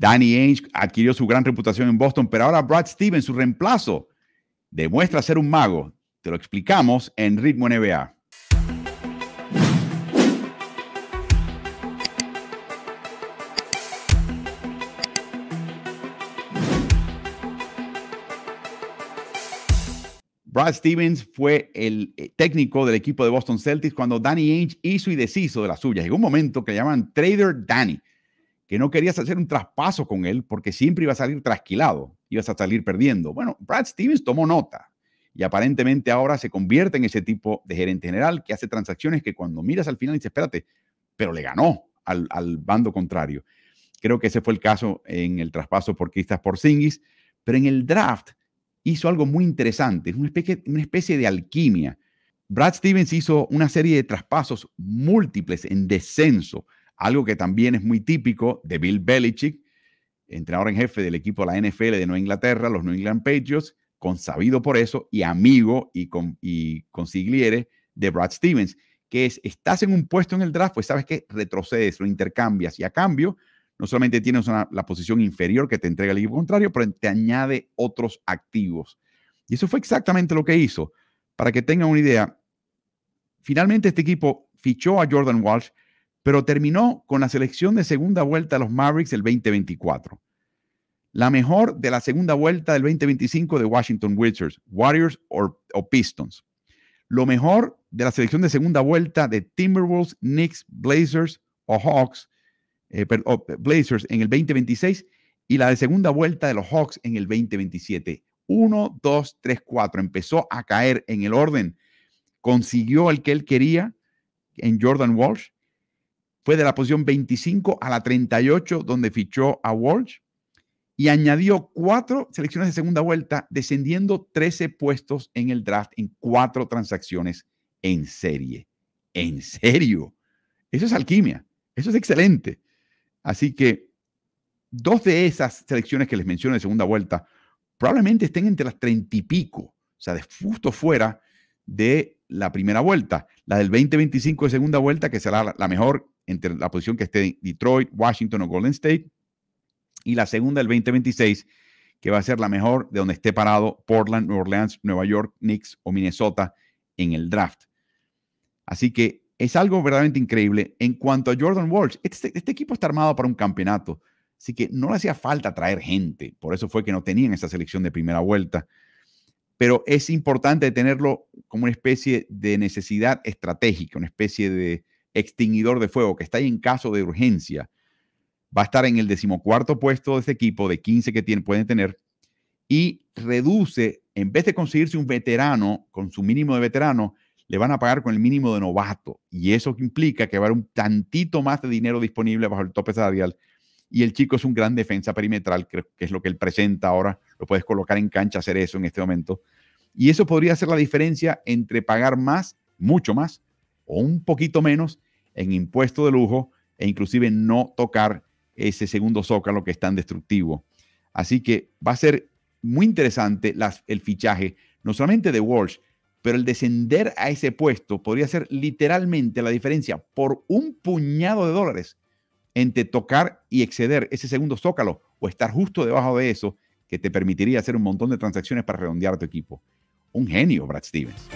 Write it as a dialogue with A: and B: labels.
A: Danny Ainge adquirió su gran reputación en Boston, pero ahora Brad Stevens, su reemplazo, demuestra ser un mago. Te lo explicamos en Ritmo NBA. Brad Stevens fue el eh, técnico del equipo de Boston Celtics cuando Danny Ainge hizo y deshizo de las suyas. Llegó un momento que le llaman Trader Danny que no querías hacer un traspaso con él porque siempre iba a salir trasquilado, ibas a salir perdiendo. Bueno, Brad Stevens tomó nota y aparentemente ahora se convierte en ese tipo de gerente general que hace transacciones que cuando miras al final dices, espérate, pero le ganó al, bando contrario. Creo que ese fue el caso en el traspaso por Cristas Porzingis, pero en el draft hizo algo muy interesante, una especie de alquimia. Brad Stevens hizo una serie de traspasos múltiples en descenso algo que también es muy típico de Bill Belichick, entrenador en jefe del equipo de la NFL de Nueva Inglaterra, los New England Patriots, consabido por eso y amigo y, con, consigliere de Brad Stevens, que es, estás en un puesto en el draft, pues sabes que retrocedes, lo intercambias y a cambio no solamente tienes la posición inferior que te entrega el equipo contrario, pero te añade otros activos. Y eso fue exactamente lo que hizo. Para que tengan una idea, finalmente este equipo fichó a Jordan Walsh pero terminó con la selección de segunda vuelta a los Mavericks el 2024. La mejor de la segunda vuelta del 2025 de Washington Wizards, Warriors o, Pistons. Lo mejor de la selección de segunda vuelta de Timberwolves, Knicks, Blazers o Hawks, eh, eh, Blazers en el 2026 y la de segunda vuelta de los Hawks en el 2027. 1, 2, 3, 4. Empezó a caer en el orden. Consiguió el que él quería en Jordan Walsh fue de la posición 25 a la 38 donde fichó a Walsh y añadió cuatro selecciones de segunda vuelta, descendiendo 13 puestos en el draft en cuatro transacciones en serie. En serio. Eso es alquimia. Eso es excelente. Así que dos de esas selecciones que les mencioné de segunda vuelta probablemente estén entre las 30 y pico, o sea, justo fuera de la primera vuelta. La del 20-25 de segunda vuelta, que será la mejor, entre la posición que esté Detroit, Washington o Golden State. Y la segunda, el 2026, que va a ser la mejor de donde esté parado Portland, New Orleans, Nueva York, Knicks o Minnesota en el draft. Así que es algo verdaderamente increíble. En cuanto a Jordan Walsh, este, este equipo está armado para un campeonato. Así que no le hacía falta traer gente. Por eso fue que no tenían esa selección de primera vuelta. Pero es importante tenerlo como una especie de necesidad estratégica, una especie de, extinguidor de fuego que está ahí en caso de urgencia, va a estar en el decimocuarto puesto de ese equipo de 15 que pueden tener y reduce, en vez de conseguirse un veterano con su mínimo de veterano, le van a pagar con el mínimo de novato. Y eso implica que va a haber un tantito más de dinero disponible bajo el tope salarial. Y el chico es un gran defensa perimetral, que es lo que él presenta ahora. Lo puedes colocar en cancha, hacer eso en este momento. Y eso podría ser la diferencia entre pagar más, mucho más, o un poquito menos en impuesto de lujo e inclusive no tocar ese segundo zócalo que es tan destructivo. Así que va a ser muy interesante el fichaje, no solamente de Walsh, pero el descender a ese puesto podría ser literalmente la diferencia por un puñado de dólares entre tocar y exceder ese segundo zócalo o estar justo debajo de eso que te permitiría hacer un montón de transacciones para redondear tu equipo. Un genio, Brad Stevens.